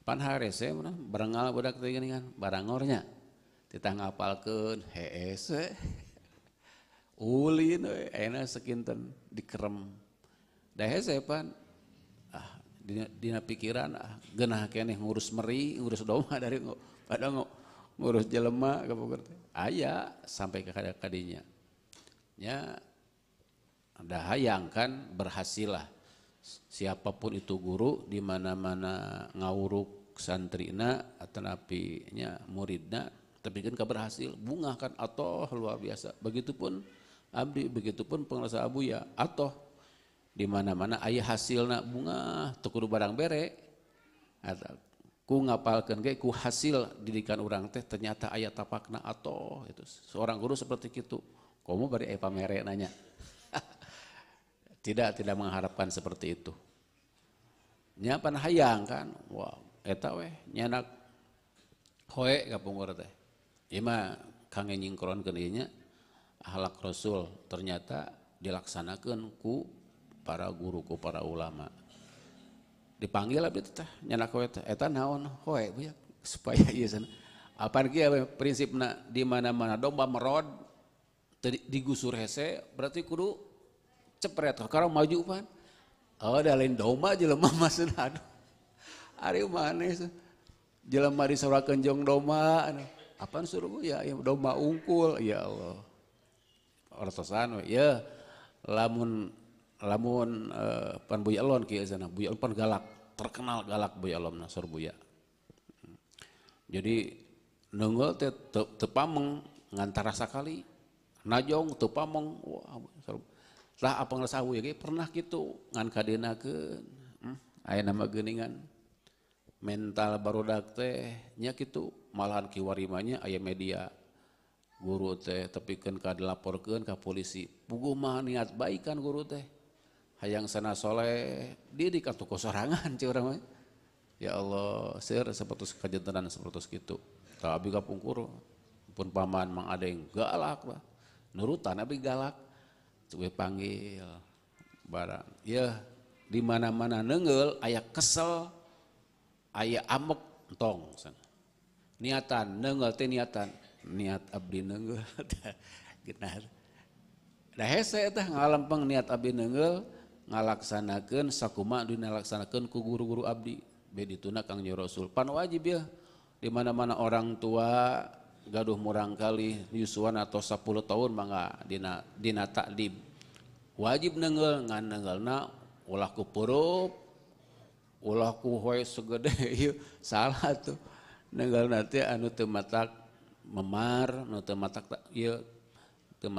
pan saya mana barangal budak teh gini kan barangornya kita ngapalkan hees ulin enak sekinten dikerem dah hees pan dina, pikiran ah genah kene ngurus meri ngurus doma dari pada ngurus jelema kapoker teh ah, aya sampai ke kada kadinya nya ada hayang kan berhasil lah siapapun itu guru di mana-mana ngawuruk santrina atau napi nya muridna tapi kan keberhasil bunga kan atau luar biasa begitupun abdi begitupun penguasa abu ya atau di mana-mana ayah hasilnya bunga tukur barang bere ku ngapalkan ge ku hasil didikan orang teh ternyata ayah tapakna atau itu seorang guru seperti itu kamu bari ayah pamere nanya tidak tidak mengharapkan seperti itu nyapa hayang kan wah eta weh nyanak hoe kapungkur teh ima kangen nyingkron keninya ahlak rasul ternyata dilaksanakan ku para guruku para ulama dipanggil itu teh nyana kowe teh eta naon hoe iya supaya ieu sana ya prinsip prinsipna di mana-mana domba merod digusur hese berarti kudu cepret kalau maju pan oh ada lain domba jelema maksud aduh hari maneh jelema disorakeun kenjong domba apa suruh ya, ya domba ungkul ya Allah ortosan ya lamun lamun uh, eh, pan Buya Elon ki azana Buya pan galak terkenal galak Buya Elon nah sor Buya jadi nenggol teh te ngantar rasa kali najong tepameng wah sor lah apa ngerasa buya ge pernah gitu ngan kadenakeun hmm, ayah nama geningan, mental baru teh nya gitu malahan kiwarimanya ayah media guru teh tapi kan kada laporkan ke polisi pugu mah niat baik kan guru teh hayang sana soleh didik atau kosorangan cik orang ya Allah sir seperti kajentenan seperti gitu, tak abdi pungkur, pun paman mang ada yang galak lah nurutan abdi galak cuy panggil barang ya di mana mana nenggel ayah kesel ayah amok tong sana niatan nenggel teh niatan niat abdi nenggel genar dah hese teh ngalampeng niat abdi nenggel ngalaksanakan sakkumak dilaksanakan ku guru-guru Abdi be tun Raulpan wajib ya dimana-mana orang tua gaduh murangkali Yuuswan atau 10 tahun mandina takdim wajib salah tuhgal anu memar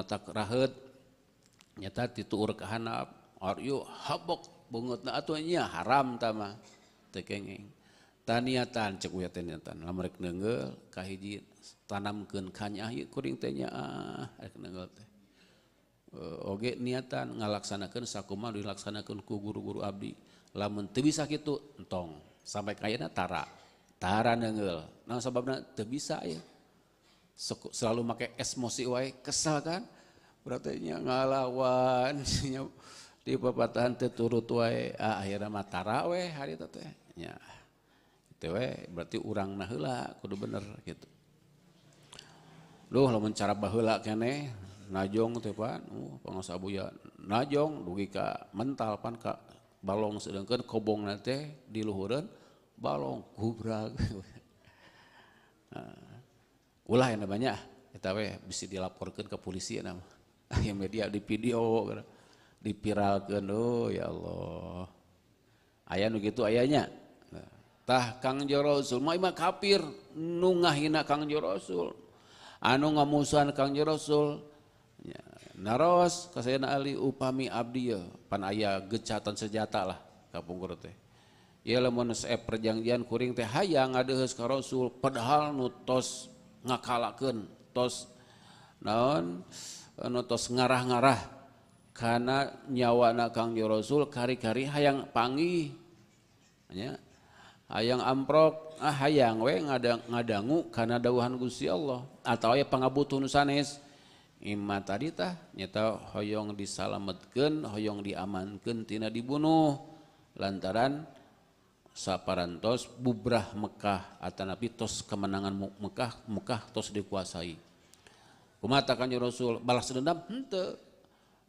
tak ra nyata titurur kehana aku Aryu habok bungut na atunya haram tama tekengeng. Taniatan cek uya taniatan. Lamrek nenggel kahiji tanamkeun kanyah ieu kuring teh nya ah rek nenggel teh. Eh, oge niatan ngalaksanakeun sakumaha dilaksanakeun ku guru-guru abdi. Lamun teu bisa kitu entong sampai kayana tara. Tara nenggel. Nah sababna teu bisa ya. Selalu make emosi wae kesal kan. Berarti nya ngalawan di papatahan teh wae ah, akhirnya matara we hari itu teh ya itu we berarti urang nahula kudu bener gitu Duh, lamun mencara bahula kene najong teh pan uh, pangos najong dugi ka mental pan ka balong sedangkan kobong nate di luhuran balong gubrak nah, ulah yang namanya kita we bisa dilaporkan ke polisi nama yang media di video gitu viralgenuh oh, ya Allah ayah begitu ayahnyatah Ka jerosul kafir hinakrosul anu ngomusuhan Kangrosul naros kesay Ali Upami Abdi pan ayaah gecaatan sejata lah kapunggur tehep perjanjian kuring teh hayangul pehal nuttos ngakalaken tos nonon nuttos ngarah- ngarah karena nyawa nakang Rasul kari-kari hayang pangi ya hayang amprok ah hayang we ngadang ngadangu karena dauhan Gusti Allah atau ya pangabutun sanes imma tadi tah nyata hoyong disalametkeun hoyong diamankan tina dibunuh lantaran saparantos bubrah Mekah atau nabi tos kemenangan Mekah Mekah tos dikuasai kumatakan Rasul balas dendam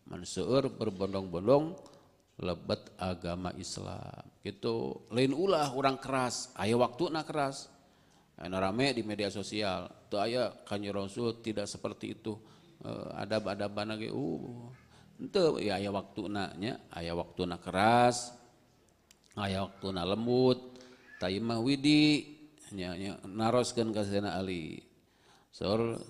Mansur berbondong-bondong lebet agama Islam gitu lain ulah orang keras ayah waktu nak keras nah, rame di media sosial itu ayah kanjeng Rasul tidak seperti itu ada eh, ada bana ge uh ente ya waktu naknya nya waktu nak keras aya waktuna lembut tai mah widi nya, nya naroskeun ka Sayyidina Ali Sur, uh,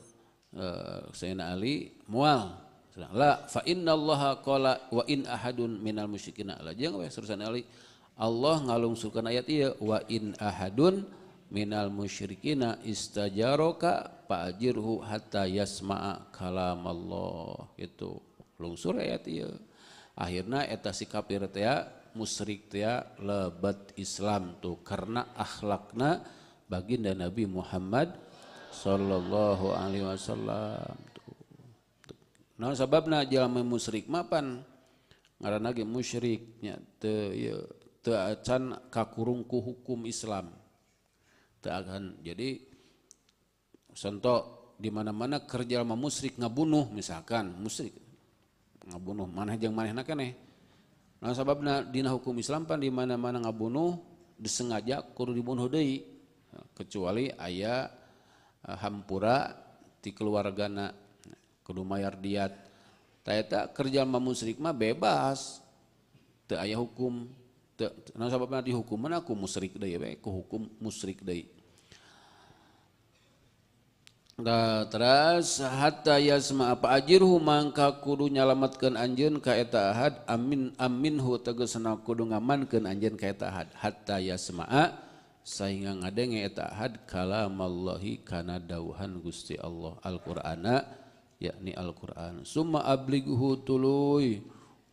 eh, Sayyidina Ali mual La fa inna Allah qala wa in ahadun minal musyrikin la jeung we surusan Ali Allah ngalungsurkeun ayat ieu iya, wa in ahadun minal musyrikina istajaroka fa'ajirhu hatta yasma'a kalam Allah itu lungsur ayat ieu iya. akhirnya eta si kafir teh ya, musyrik teh ya, lebet Islam tuh karena akhlakna baginda Nabi Muhammad sallallahu alaihi wasallam Nah sebabnya jalan musyrik mapan ngaran lagi musyriknya te ya, te acan kakurungku hukum Islam te akan jadi contoh di mana mana kerja sama musyrik ngabunuh misalkan musrik ngabunuh mana yang mana keneh nah sababna dina hukum Islam pan di mana mana ngabunuh disengaja kudu dibunuh deui kecuali ayah eh, hampura di keluarga nak kudu diat tak tak kerja mah musyrik mah bebas tak ayah hukum teu naon sababna dihukum mana ku musyrik deui we ku hukum musyrik deui Da, terus hatta yasma apa ajirhu mangka kudu nyalamatkan anjen ka eta ahad amin aminhu tegesna kudu ngamankeun anjeun ka eta ahad hatta yasma sehingga ngadenge eta ahad kalamallahi kana dauhan Gusti Allah Al-Qur'ana yakni Alquran cumma Ablihuului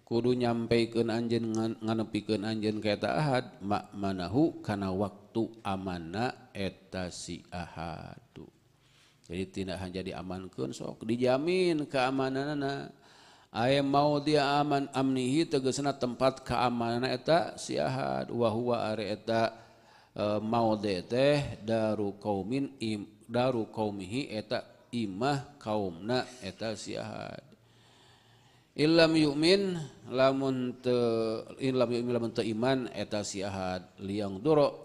kudu nyampaikan anjingnganepikan anj ke taadmak manahu karena waktu amanah eta siahatu jadi tidak hanya dia amankan sok dijamin keamananana ayam mau dia aman am nihhi tegesna tempat keamanan etak syhat wahhu areeta e, mau dete daru kaumin darukahi etak mah kaum na etetahat Ilam yukmin lamunman etetahat liangro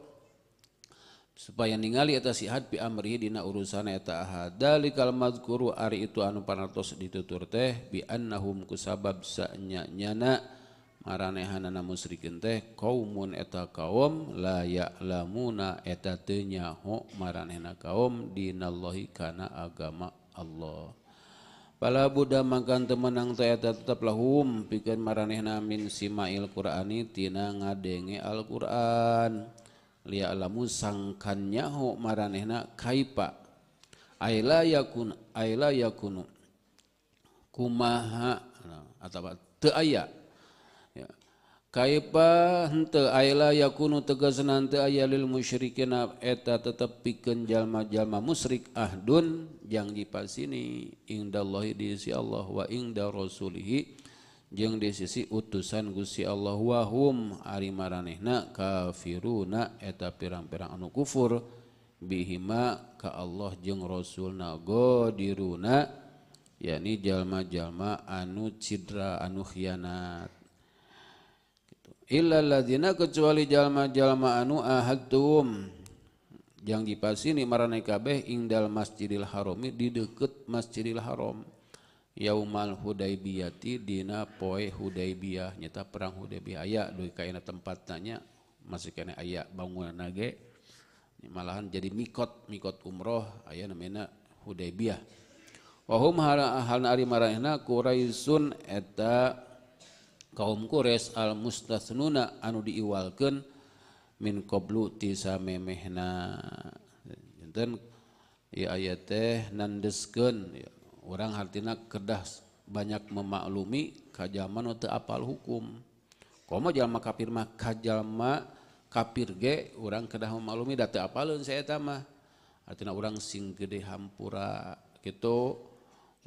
supaya ningali etetaasihat piri dina urusan etahaali kalmad guru ari itu anu pantos ditutur teh binahumku sababsnyanyana hanari teh kaumeta kaumm layak la muetanya kaumdinallohi karena agama Allah balabudha makan temenang saya tetap lahum pikir marehna min simailquitina ngadennge Alquran limu sangangkannyahu maehna kai ya ya kumaha atau ayat Kaipante Ayla ya kuno tegas nanti Ayalil musyrikkinab eta tetap piken jalma-jalma musyrik Ahdun yang jipa ini indallahhi disisi Allah wa inda rasulihi jeng di sisi utusan Gusi Allahum amara ranehna kafiruna eta piram-pira anu kufur bihima ke Allah jeng rasulnagodiruna yakni jalma-jalma anu Cidra anu hiana tak lazina kecuali jalmajalamaanu Ahtum yang dipasin makabeh Idal masjidil Haroumi di dekat masjidil Haram yaual Hudaibitidina poi hudaibiyah nyata perang hudebi aya du ka tempat tanya masih ke ayaah bangunge di malahan jadi mikot mikot umroh ayaah hudaibiyahna Quraisuneta Om Qures almusta Senuna anu diwalken minkoblumenanten naken orang hattina kedas banyak memaklumi kajjaman o apal hukum komajallma kafirmah kajjallma kafir ge orang kedah memallumi data apaun saya tamah arti orang sing gede hampura gitu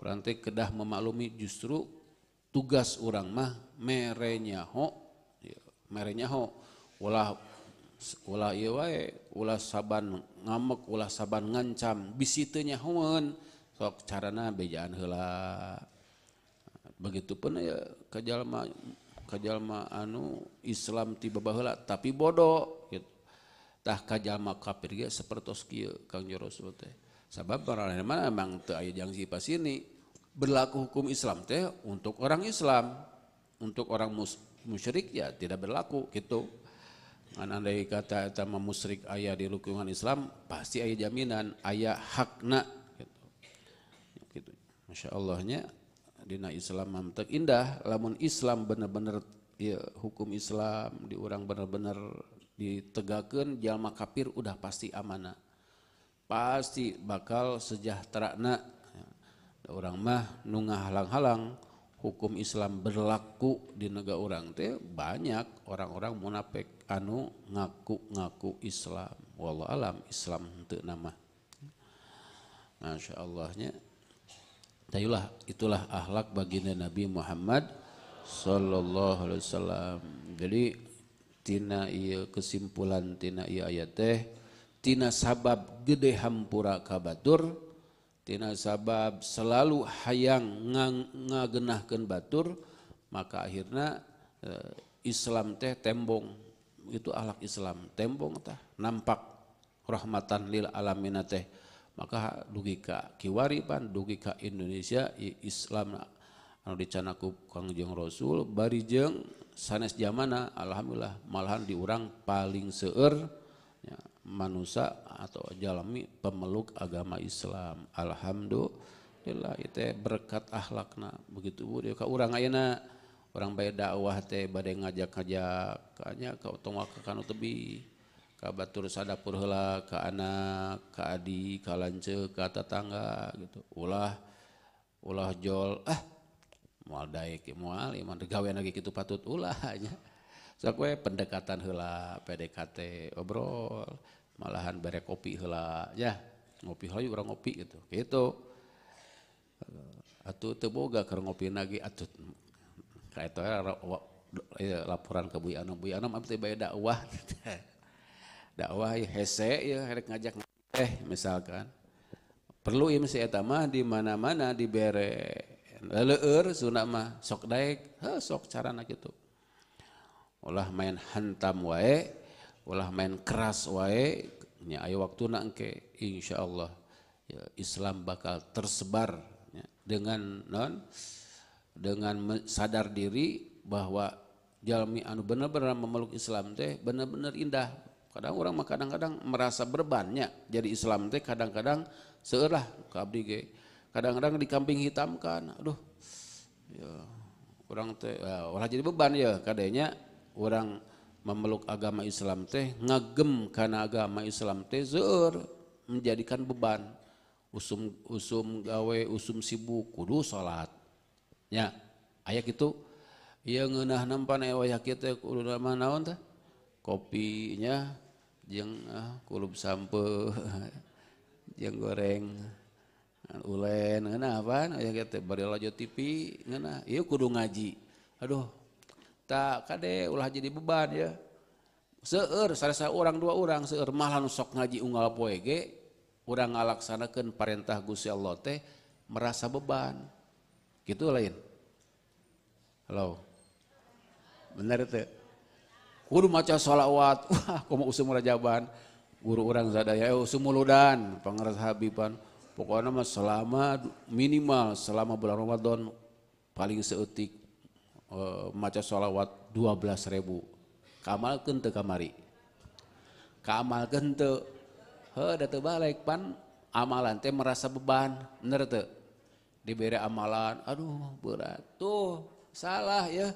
orang teh kedah memaklumi justru ke orang mah merenya ho menya u sa ngamuk ulah saban ngancam bisitunya kok carana beja hela begitupun ya kejallma kejalma anu Islam tibabahalak tapi bodohtah kajlma kafir dia seperti skill sa Bang pas ini berlaku hukum Islam teh untuk orang Islam, untuk orang musyrik ya tidak berlaku gitu. Kan andai kata sama musyrik ayah di lingkungan Islam pasti ayah jaminan, ayah hakna gitu. gitu. Masya Allahnya dina Islam mantek indah lamun Islam bener-bener ya, hukum Islam di orang bener-bener ditegakkan jalma kafir udah pasti amanah pasti bakal sejahtera nak orang mah nungah halang-halang hukum Islam berlaku di negara orang teh banyak orang-orang munafik anu ngaku-ngaku Islam walau alam Islam untuk nama Masya Allahnya Tayulah itulah ahlak baginda Nabi Muhammad Sallallahu Alaihi Wasallam Jadi tina iya kesimpulan tina iya ayat teh Tina sabab gede hampura kabatur tina sabab selalu hayang ngagenahkan batur maka akhirnya eh, Islam teh tembong itu alak Islam tembong tah nampak rahmatan lil alamin teh maka dugi ka kiwari pan dugi ka Indonesia Islam anu dicanaku ku Kangjeng Rasul barijeng sanes jamana alhamdulillah malahan diurang paling seueur manusia atau jalami pemeluk agama Islam Alhamdulillah itu berkat akhlakna begitu orangak orang baik dakwah teh badai ngajak-kajaknya kauongkan tebi katur sadpurla ke anak kaadi kalance kata tangga gitu ulah ulah Jol ahga lagi gitu patut ulahnya Sok we pendekatan hela, PDKT obrol, malahan bere kopi hela, ya ngopi hela orang ngopi gitu, gitu. Atuh teboga ker ngopi lagi atuh kayak itu iya, laporan ke Buy Anom, Buy Anom abis bayar dakwah, dakwah ya hese ya harus ngajak eh misalkan. Perlu ya mesti etama di mana-mana di bere, leleur sunama mah sok daik sok cara nak gitu ulah main hantam wae ulah main keras wae nya ayo waktu nangke insya Allah ya, Islam bakal tersebar ya, dengan non dengan sadar diri bahwa jalmi anu bener-bener memeluk Islam teh bener-bener indah kadang orang mah kadang-kadang merasa berbannya jadi Islam teh kadang-kadang seerah ke kadang-kadang di kamping hitam kan aduh ya, orang teh ya, jadi beban ya kadenya orang memeluk agama Islam teh nggem karena agama Islam tezo menjadikan beban us ussum gawei usum sibuk Kudu salat ya aya itu yakopinyakulu sampaipe goreng ah, kudu ngaji Aduh tak kade ulah jadi beban ya seer saya orang dua orang seer malah nusok ngaji unggal poege orang ngalaksanakan perintah Gusti Allah teh merasa beban gitu lain halo bener teh guru maca salawat wah eh, kumaha usum rajaban guru orang ya eh sumuludan pengeras habiban pokoknya mas selama minimal selama bulan Ramadan paling seutik Eh, maca sholawat 12 ribu kamal kente kamari kamal kente he datu balik pan amalan teh merasa beban bener teh diberi amalan aduh berat tuh salah ya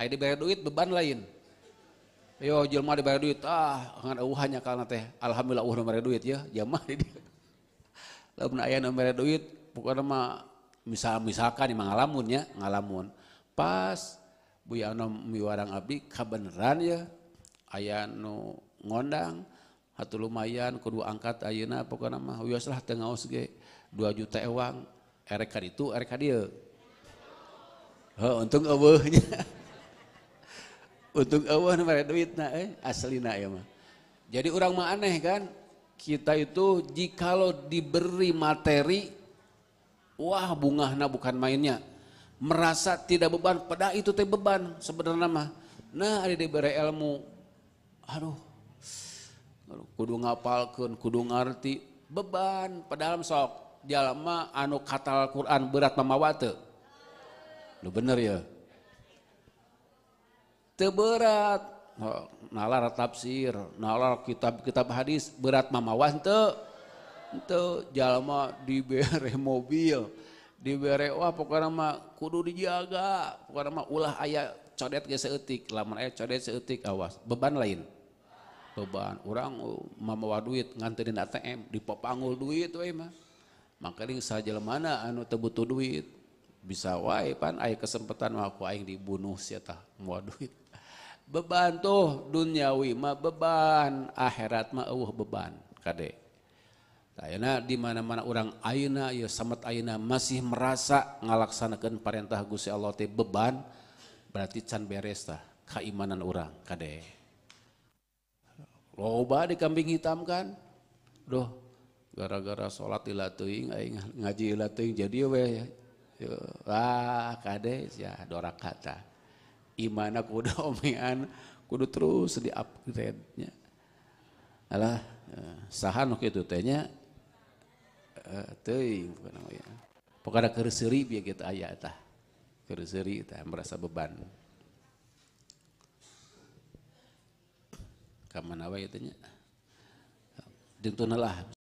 ayo diberi duit beban lain yo jelma diberi duit ah ngan hanya karena teh alhamdulillah uh nomor duit ya jama di lamun ayah nomor duit bukan mah misal misalkan emang ngalamun ya ngalamun pas Buya Anom miwarang abdi kabeneran ya aya nu ngondang hatu lumayan kudu angkat ayeuna pokoknya mah wios lah teu ngaos ge 2 juta ewang erek ka ditu erek ka dieu heuh untung eueuh nya untung eueuh nu mere duitna eh aslina ya mah jadi orang mah aneh kan kita itu jikalau diberi materi wah bungahna bukan mainnya merasa tidak beban, pada itu teh beban sebenarnya mah. Nah, ada diberi ilmu. Aduh. kudu ngapalkan kudu ngerti beban padahal sok jalma anu kata Al-Qur'an berat mamawate wate, Lu bener ya. teberat, Nalar tafsir, nalar kitab-kitab hadis berat mamawante itu jalma di dibere mobil di bereo pokoknya mah kudu dijaga pokoknya mah ulah ayah codet gak seetik lamun ayah codet seetik awas beban lain beban orang uh, mama duit nganterin ATM di dipopangul duit we mah makanya saja mana anu tebutu duit bisa wae pan ayah kesempatan mah aku aing dibunuh siapa mau duit beban tuh duniawi mah beban akhirat mah uh beban kade Ayeuna di mana-mana orang aina ya samet aina masih merasa ngalaksanakeun perintah Gusti Allah teh beban berarti can beres tah keimanan orang kade. Loba di kambing hitam kan. Duh, gara-gara salat di aing ngaji ila jadi we. Wah, ya, kade ya dorak kata. Imana kudu omean kudu terus di upgrade-nya. Alah, eh, sahan itu tehnya teuing bukan ya. Pokoknya kereseri biar kita ayah tah. seri tah merasa beban. Kamana wae ya, tanya. Jeung